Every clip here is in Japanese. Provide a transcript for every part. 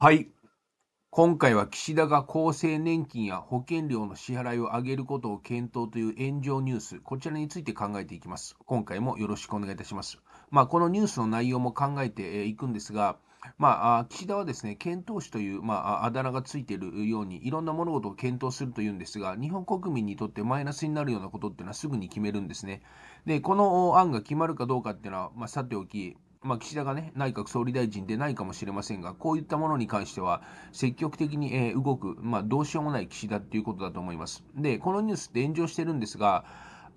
はい。今回は岸田が厚生年金や保険料の支払いを上げることを検討という炎上ニュース、こちらについて考えていきます。今回もよろしくお願いいたします。まあ、このニュースの内容も考えていくんですが、まあ、岸田はですね、検討士という、まあ、あだ名がついているように、いろんな物事を検討するというんですが、日本国民にとってマイナスになるようなことっていうのはすぐに決めるんですね。で、この案が決まるかどうかっていうのは、まあ、さておき、まあ、岸田がね、内閣総理大臣でないかもしれませんが、こういったものに関しては、積極的に、え動く、まあ、どうしようもない岸田っていうことだと思います。で、このニュースって炎上してるんですが、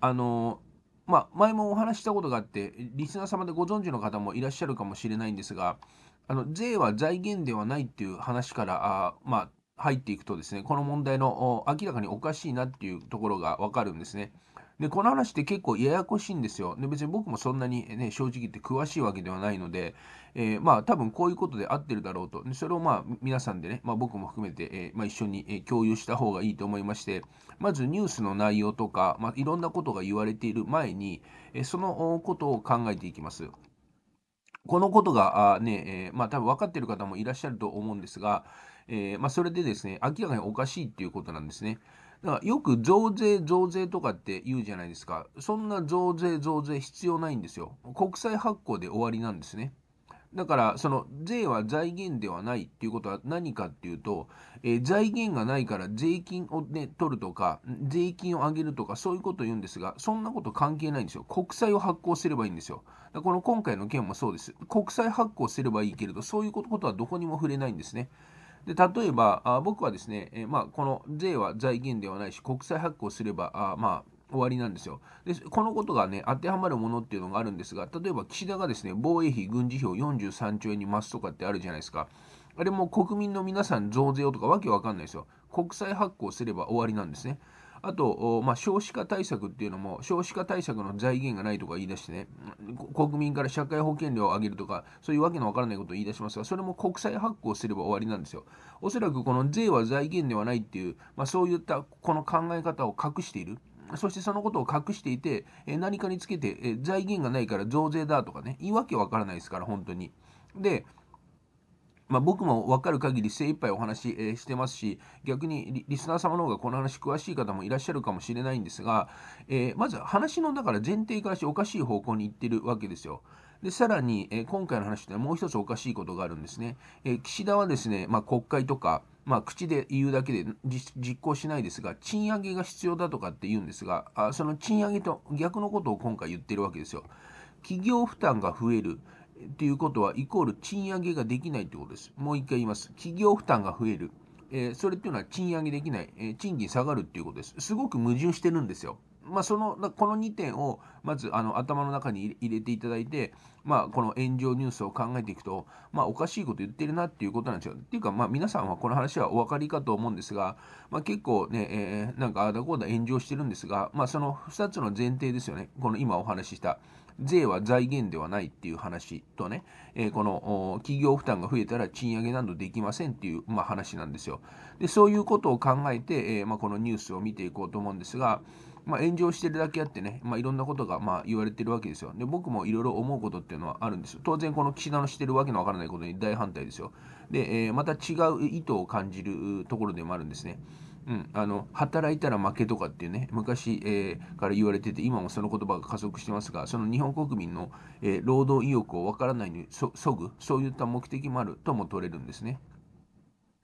あのまあ、前もお話したことがあって、リスナー様でご存知の方もいらっしゃるかもしれないんですが、あの税は財源ではないっていう話から、あまあ、入っていくとですね、この問題の明らかにおかしいなっていうところがわかるんですね。で、この話って結構ややこしいんですよ。で、別に僕もそんなにね、正直言って詳しいわけではないので、えー、まあ多分こういうことで合ってるだろうと。でそれをまあ皆さんでね、まあ僕も含めて、えー、まあ、一緒に、え共有した方がいいと思いまして、まずニュースの内容とか、まあ、いろんなことが言われている前に、えそのことを考えていきます。このことが、あね、えー、まあ多分分かってる方もいらっしゃると思うんですが、えまあ、それでですね、明らかにおかしいっていうことなんですね。だからよく増税、増税とかって言うじゃないですか。そんな増税、増税必要ないんですよ。国債発行で終わりなんですね。だから、その税は財源ではないっていうことは何かっていうと、えー、財源がないから税金を、ね、取るとか、税金を上げるとか、そういうことを言うんですが、そんなこと関係ないんですよ。国債を発行すればいいんですよ。この今回の件もそうです。国債発行すればいいけれど、そういうことはどこにも触れないんですね。で例えばあ僕はですね、えまあ、この税は財源ではないし国債発行すればあ、まあ、終わりなんですよでこのことがね当てはまるものっていうのがあるんですが例えば岸田がですね防衛費軍事費を43兆円に増すとかってあるじゃないですかあれも国民の皆さん増税をとかわけわかんないですよ国債発行すれば終わりなんですねあと、まあ、少子化対策っていうのも、少子化対策の財源がないとか言い出してね、国民から社会保険料を上げるとか、そういうわけのわからないことを言い出しますが、それも国債発行すれば終わりなんですよ。おそらくこの税は財源ではないっていう、まあ、そういったこの考え方を隠している。そしてそのことを隠していて、え何かにつけて、え財源がないから増税だとかね、言い訳わからないですから、本当に。で、まあ、僕も分かる限り精一杯お話し、えしてますし、逆にリスナー様の方がこの話詳しい方もいらっしゃるかもしれないんですが、えー、まず話のだから前提からしておかしい方向に行ってるわけですよ。で、さらに、えー、今回の話ってもう一つおかしいことがあるんですね。え岸田はですね、まあ、国会とか、まあ、口で言うだけで実行しないですが、賃上げが必要だとかって言うんですが、あその賃上げと逆のことを今回言ってるわけですよ。企業負担が増える。っていうことは、イコール賃上げができないってことです。もう一回言います。企業負担が増える。えー、それっていうのは賃上げできない、えー、賃金下がるっていうことです。すごく矛盾してるんですよ。まあ、そのこの2点をまずあの頭の中に入れていただいて、まあ、この炎上ニュースを考えていくと、まあ、おかしいこと言ってるなっていうことなんですよ。っていうか、まあ、皆さんはこの話はお分かりかと思うんですが、まあ、結構ね、えー、なんかあだこうだ炎上してるんですが、まあ、その2つの前提ですよね、この今お話しした。税は財源ではないっていう話とね、えー、この企業負担が増えたら賃上げなどできませんっていう、まあ、話なんですよ。で、そういうことを考えて、えーまあ、このニュースを見ていこうと思うんですが、まあ、炎上してるだけあってね、まあ、いろんなことがまあ言われてるわけですよ。で、僕もいろいろ思うことっていうのはあるんですよ。当然、この岸田のしてるわけのわからないことに大反対ですよ。で、えー、また違う意図を感じるところでもあるんですね。うん、あの働いたら負けとかっていうね、昔、えー、から言われてて、今もその言葉が加速してますが、その日本国民の、えー、労働意欲を分からないにそそぐ、そういった目的もあるとも取れるんですね。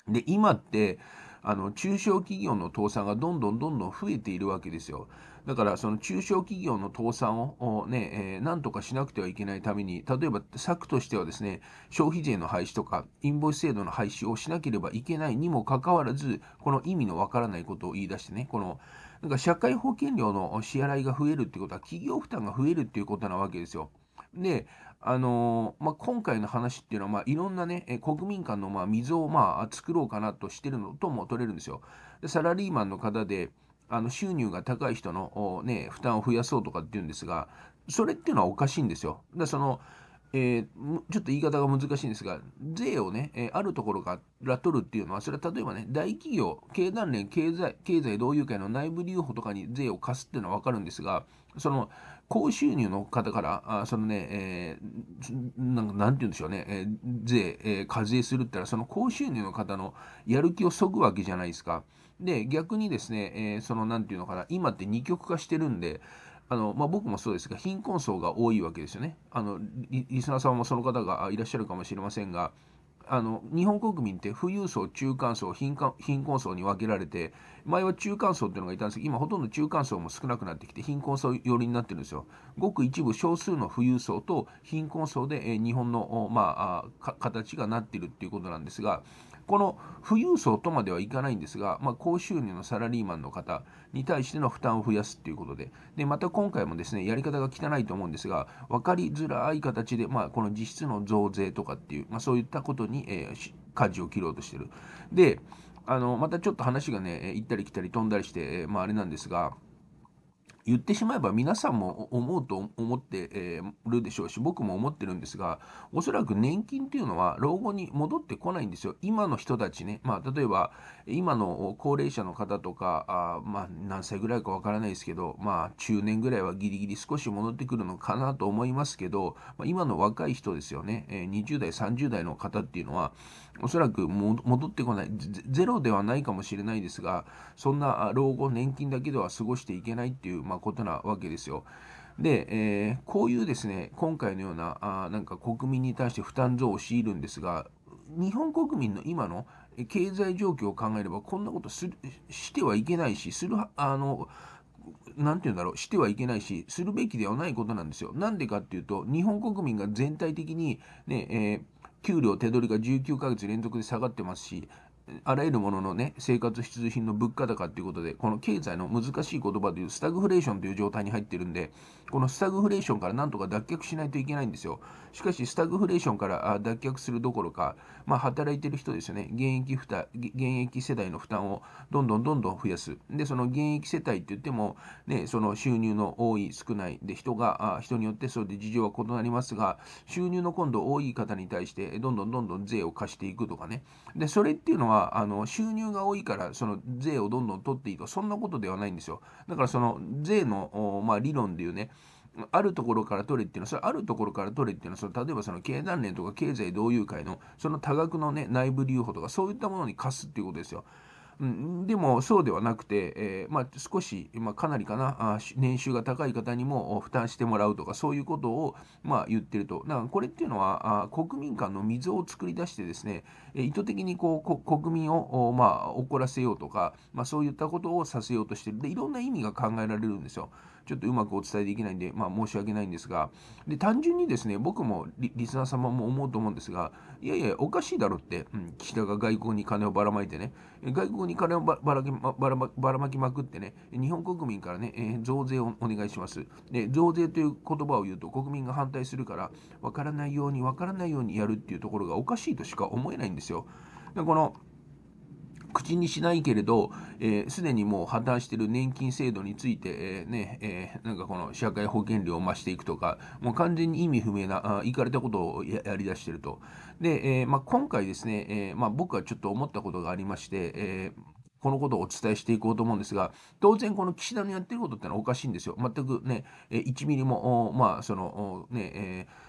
で、今って、あの中小企業の倒産がどんどんどんどん増えているわけですよ。だからその中小企業の倒産をね、えー、なんとかしなくてはいけないために、例えば策としてはですね、消費税の廃止とか、インボイス制度の廃止をしなければいけないにもかかわらず、この意味のわからないことを言い出してね、この、なんか社会保険料の支払いが増えるってことは、企業負担が増えるっていうことなわけですよ。で、あのまあ、今回の話っていうのは、まあ、いろんなね、国民間のまあ溝をまあ作ろうかなとしてるのとも取れるんですよ。でサラリーマンの方で、あの収入が高い人の、ね、負担を増やそうとかっていうんですが、それっていうのはおかしいんですよ。だそのえー、ちょっと言い方が難しいんですが、税をね、えー、あるところから取るっていうのは、それは例えばね、大企業、経団連経済経済同友会の内部留保とかに税を貸すっていうのは分かるんですが、その高収入の方から、あそのね、えー、なんなんて言うんでしょうね、えー、税、えー、課税するったら、その高収入の方のやる気をそぐわけじゃないですか。で、逆にですね、えー、その、なんていうのかな、今って二極化してるんで、あのまあ、僕もそうですが、貧困層が多いわけですよね。あのリリスナーさんもその方がいらっしゃるかもしれませんが、あの日本国民って富裕層、中間層貧困、貧困層に分けられて、前は中間層っていうのがいたんですけど、今ほとんど中間層も少なくなってきて、貧困層寄りになってるんですよ。ごく一部少数の富裕層と貧困層で、え日本の、まあ、形がなってるっていうことなんですが、この富裕層とまではいかないんですが、まあ、高収入のサラリーマンの方に対しての負担を増やすということで、でまた今回もですねやり方が汚いと思うんですが、分かりづらい形で、まあ、この実質の増税とかっていう、まあ、そういったことに、えー、舵を切ろうとしてる。で、あのまたちょっと話がね、行ったり来たり飛んだりして、まあ、あれなんですが、言ってしまえば皆さんも思うと思ってるでしょうし僕も思ってるんですがおそらく年金っていうのは老後に戻ってこないんですよ今の人たちね、まあ、例えば今の高齢者の方とかあ、まあ、何歳ぐらいかわからないですけど、まあ、中年ぐらいはギリギリ少し戻ってくるのかなと思いますけど、ま今の若い人ですよね、え20代30代の方っていうのはおそらくも戻ってこないゼロではないかもしれないですが、そんな老後、年金だけでは過ごしていけないっていう、まあ、ことなわけですよ。で、えー、こういうですね、今回のような、あなんか国民に対して負担増を強いるんですが、日本国民の今の経済状況を考えれば、こんなことするしてはいけないし、する、あの、なて言うんだろう、してはいけないし、するべきではないことなんですよ。なんでかっていうと、日本国民が全体的に、ね、えー給料手取りが19ヶ月連続で下がってますし、あらゆるもののね、生活必需品の物価高っていうことで、この経済の難しい言葉でいうスタグフレーションという状態に入ってるんで、このスタグフレーションからなんとか脱却しないといけないんですよ。しかし、スタグフレーションから脱却するどころか、まあ、働いてる人ですよね、現役負担、現役世代の負担をどんどんどんどん増やす。で、その現役世帯って言っても、ね、その収入の多い、少ないで、人が、人によってそれで事情は異なりますが、収入の今度多い方に対して、どんどんどんどん税を貸していくとかね。で、それっていうのは、はあの収入が多いからその税をどんどん取っていいとそんなことではないんですよだからその税の、まあ、理論でいうねあるところから取れっていうのは、それあるところから取れっていうのは、その例えばその経団連とか経済同友会の、その多額の、ね、内部留保とか、そういったものに課すっていうことですよ。うん、でもそうではなくて、えー、まあ、少し、まあ、かなりかなあ年収が高い方にも負担してもらうとかそういうことを、まあ、言ってるとだからこれっていうのはあ国民間の溝を作り出してですね意図的にこう国民を、まあ、怒らせようとか、まあ、そういったことをさせようとしてるでいろんな意味が考えられるんですよ。ちょっとうまくお伝えできないんで、まあ、申し訳ないんですがで単純にですね僕もリスナー様も思うと思うんですがいやいやおかしいだろって、うん、岸田が外交に金をばらまいてね外交に金をばらばらまきまくってね日本国民からね、えー、増税をお願いしますで増税という言葉を言うと国民が反対するから分からないように分からないようにやるっていうところがおかしいとしか思えないんですよ。でこの口にしないけれど、す、えー、で、にもう破綻している年金制度について、えー、ね、えー、なんかこの社会保険料を増していくとか、もう完全に意味不明な、いかれたことをやりだしていると。で、えー、まあ、今回ですね、えー、まあ、僕はちょっと思ったことがありまして、えーこのことをお伝えしていこうと思うんですが、当然この岸田のやってることってのはおかしいんですよ。全くね、1ミリも、まあ、その、ね、えー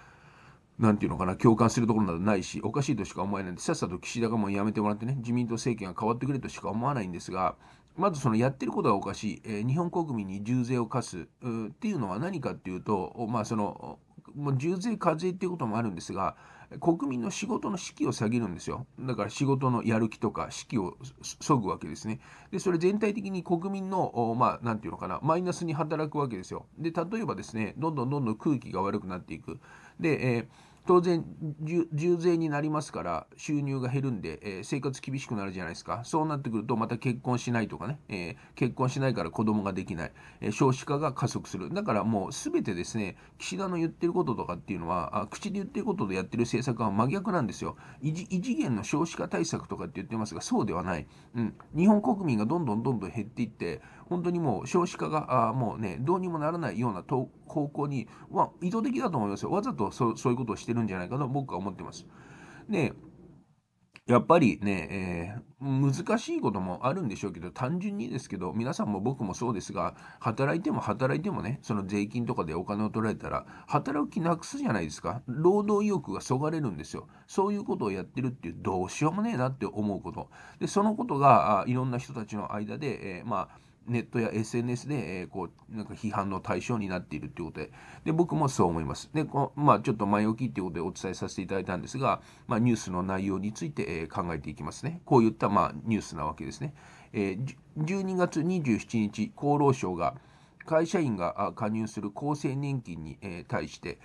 なんていうのかな、共感するところなどないし、おかしいとしか思えないんで、さっさと岸田がもうやめてもらってね、自民党政権が変わってくれとしか思わないんですが、まずそのやってることがおかしい、えー、日本国民に重税を課すっていうのは何かっていうと、まあその、もう重税課税っていうこともあるんですが、国民の仕事の士気を下げるんですよ。だから仕事のやる気とか士気を削ぐわけですね。で、それ全体的に国民の、まあ、なんていうのかな、マイナスに働くわけですよ。で、例えばですね、どんどんどんどん空気が悪くなっていく。で、えー当然重税になりますから収入が減るんで、えー、生活厳しくなるじゃないですかそうなってくるとまた結婚しないとかね、えー、結婚しないから子供ができない、えー、少子化が加速するだからもうすべてですね岸田の言ってることとかっていうのはあ口で言ってることでやってる政策は真逆なんですよ異次元の少子化対策とかって言ってますがそうではない、うん、日本国民がどんどんどんどん減っていって本当にもう少子化があもうねどうにもならないような方向には意図的だと思いますよわざとそういうことをしてしてるんじゃないかと僕は思ってます。で、やっぱりね、えー、難しいこともあるんでしょうけど、単純にですけど、皆さんも僕もそうですが、働いても働いてもね、その税金とかでお金を取られたら、働く気なくすじゃないですか。労働意欲がそがれるんですよ。そういうことをやってるっていう、どうしようもねえなって思うこと。で、そのことが、あいろんな人たちの間で、えー、まあ、ネットや SNS で、えー、こう、なんか批判の対象になっているということで、で、僕もそう思います。で、こまあ、ちょっと前置きということでお伝えさせていただいたんですが、まあ、ニュースの内容について、えー、考えていきますね。こういった、まあ、ニュースなわけですね。えー、12月27日、厚労省が、会社員が加入する厚生年金に、対して、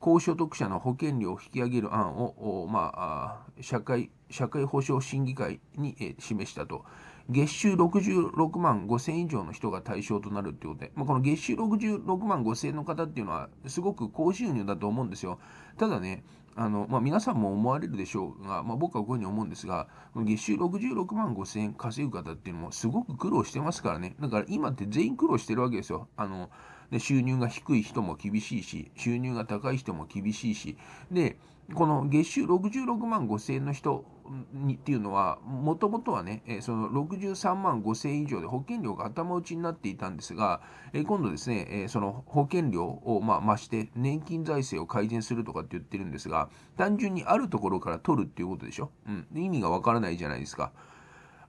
高所得者の保険料を引き上げる案を、まあ、社会社会保障審議会に、示したと。月収66万5000以上の人が対象となるってことで、まあ、この月収66万5000円の方っていうのは、すごく高収入だと思うんですよ。ただね、あのまあ、皆さんも思われるでしょうが、まあ、僕はこういうふうに思うんですが、月収66万5000円稼ぐ方っていうのもすごく苦労してますからね。だから今って全員苦労してるわけですよ。あので収入が低い人も厳しいし、収入が高い人も厳しいし、で、この月収66万5千円の人にっていうのは、もともとはね、その63万5千円以上で保険料が頭打ちになっていたんですが、今度ですね、その保険料をま増して、年金財政を改善するとかって言ってるんですが、単純にあるところから取るっていうことでしょ。うん、意味がわからないじゃないですか。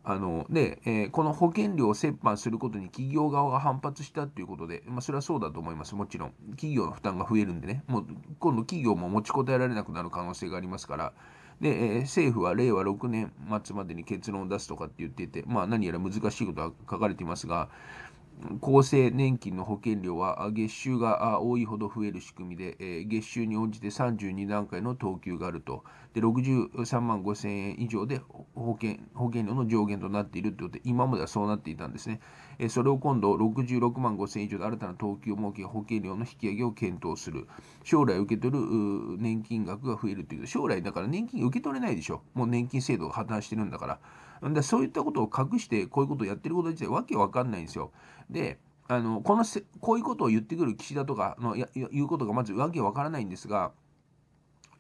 あのねえー、この保険料を折半することに企業側が反発したということで、まあ、それはそうだと思います、もちろん。企業の負担が増えるんでね、もう今度企業も持ちこたえられなくなる可能性がありますから、でえー、政府は令和6年末までに結論を出すとかって言っていて、まあ、何やら難しいことは書かれていますが、厚生年金の保険料は月収が多いほど増える仕組みで、月収に応じて32段階の等級があると、で63万5000円以上で保険保険料の上限となっているということで、今まではそうなっていたんですね。えそれを今度66万5000以上で新たな等級を設け保険料の引き上げを検討する将来受け取る年金額が増えるという将来だから年金受け取れないでしょもう年金制度が破綻してるんだからでそういったことを隠してこういうことをやってること自体わけわかんないんですよであのこのこういうことを言ってくる岸田とかの言うことがまずわけわからないんですが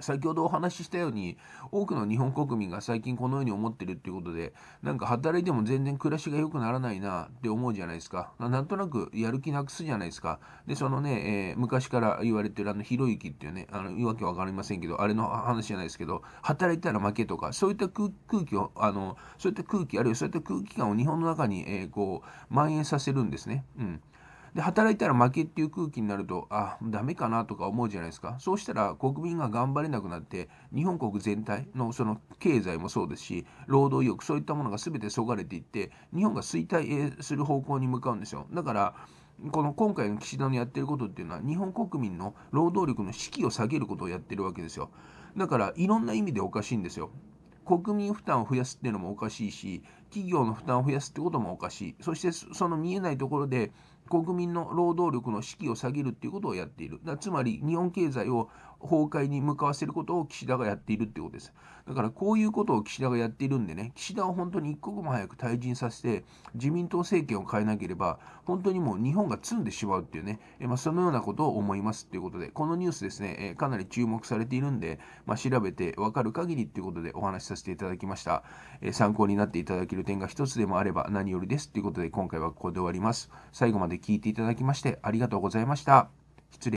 先ほどお話ししたように多くの日本国民が最近このように思ってるっていうことでなんか働いても全然暮らしが良くならないなって思うじゃないですかなんとなくやる気なくすじゃないですかでそのね、えー、昔から言われてるあのひろゆきっていうねあのわけわかりませんけどあれの話じゃないですけど働いたら負けとかそういった空気をあのそういった空気あるいはそういった空気感を日本の中に、えー、こう蔓延させるんですね。うんで働いたら負けっていう空気になるとあダメかなとか思うじゃないですかそうしたら国民が頑張れなくなって日本国全体のその経済もそうですし労働意欲そういったものが全てそがれていって日本が衰退する方向に向かうんですよだからこの今回の岸田のやってることっていうのは日本国民の労働力の士気を下げることをやってるわけですよだからいろんな意味でおかしいんですよ国民負担を増やすっていうのもおかしいし企業の負担を増やすってこともおかしいそしてその見えないところで国民の労働力の士気を下げるっていうことをやっている。だつまり、日本経済を崩壊に向かわせることを岸田がやっているってことです。だからこういうことを岸田がやっているんでね、岸田を本当に一刻も早く退陣させて、自民党政権を変えなければ、本当にもう日本が詰んでしまうっていうね、えまあ、そのようなことを思いますということで、このニュースですね、えかなり注目されているんで、まあ、調べてわかる限りということでお話しさせていただきました。え参考になっていただける点が一つでもあれば何よりですということで、今回はここで終わります。最後まで聞いていただきましてありがとうございました。